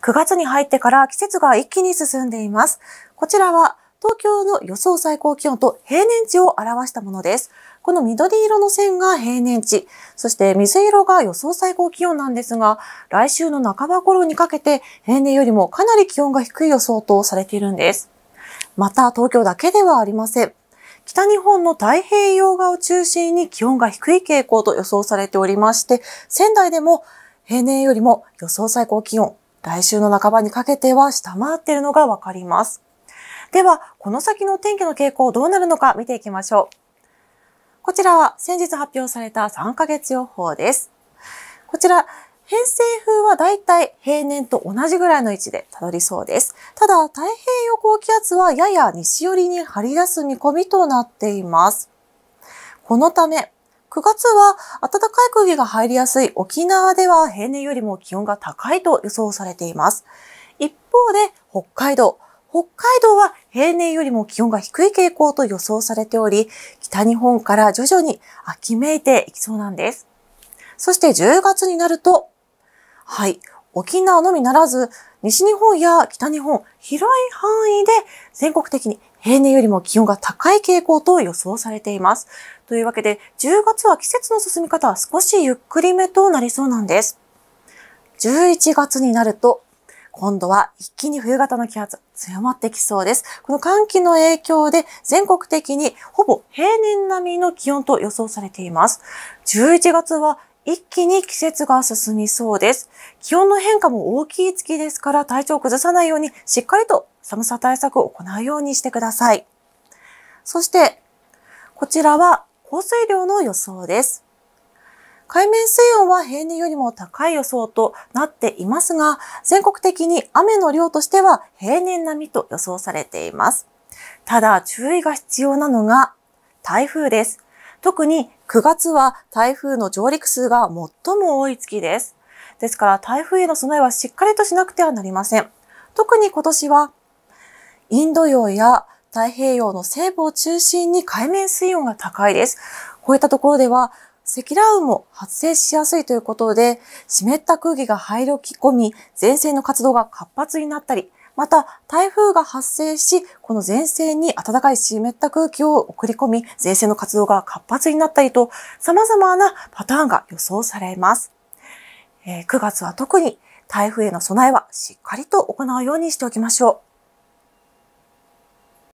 9月に入ってから季節が一気に進んでいます。こちらは東京の予想最高気温と平年値を表したものです。この緑色の線が平年値、そして水色が予想最高気温なんですが、来週の半ば頃にかけて平年よりもかなり気温が低い予想とされているんです。また東京だけではありません。北日本の太平洋側を中心に気温が低い傾向と予想されておりまして、仙台でも平年よりも予想最高気温来週の半ばにかけては下回っているのがわかります。では、この先の天気の傾向どうなるのか見ていきましょう。こちらは先日発表された3ヶ月予報です。こちら、偏西風はだいたい平年と同じぐらいの位置でたどりそうです。ただ、太平洋高気圧はやや西寄りに張り出す見込みとなっています。このため、9月は暖かい空気が入りやすい沖縄では平年よりも気温が高いと予想されています。一方で北海道。北海道は平年よりも気温が低い傾向と予想されており、北日本から徐々に秋めいていきそうなんです。そして10月になると、はい、沖縄のみならず、西日本や北日本、広い範囲で全国的に平年よりも気温が高い傾向と予想されています。というわけで、10月は季節の進み方は少しゆっくりめとなりそうなんです。11月になると、今度は一気に冬型の気圧強まってきそうです。この寒気の影響で全国的にほぼ平年並みの気温と予想されています。11月は一気に季節が進みそうです。気温の変化も大きい月ですから体調を崩さないようにしっかりと寒さ対策を行うようにしてください。そして、こちらは降水量の予想です。海面水温は平年よりも高い予想となっていますが、全国的に雨の量としては平年並みと予想されています。ただ注意が必要なのが台風です。特に9月は台風の上陸数が最も多い月です。ですから台風への備えはしっかりとしなくてはなりません。特に今年はインド洋や太平洋の西部を中心に海面水温が高いです。こういったところでは積乱雲も発生しやすいということで、湿った空気が入り込み、前線の活動が活発になったり、また台風が発生し、この前線に暖かい湿った空気を送り込み、前線の活動が活発になったりと、様々なパターンが予想されます。えー、9月は特に台風への備えはしっかりと行うようにしておきましょう。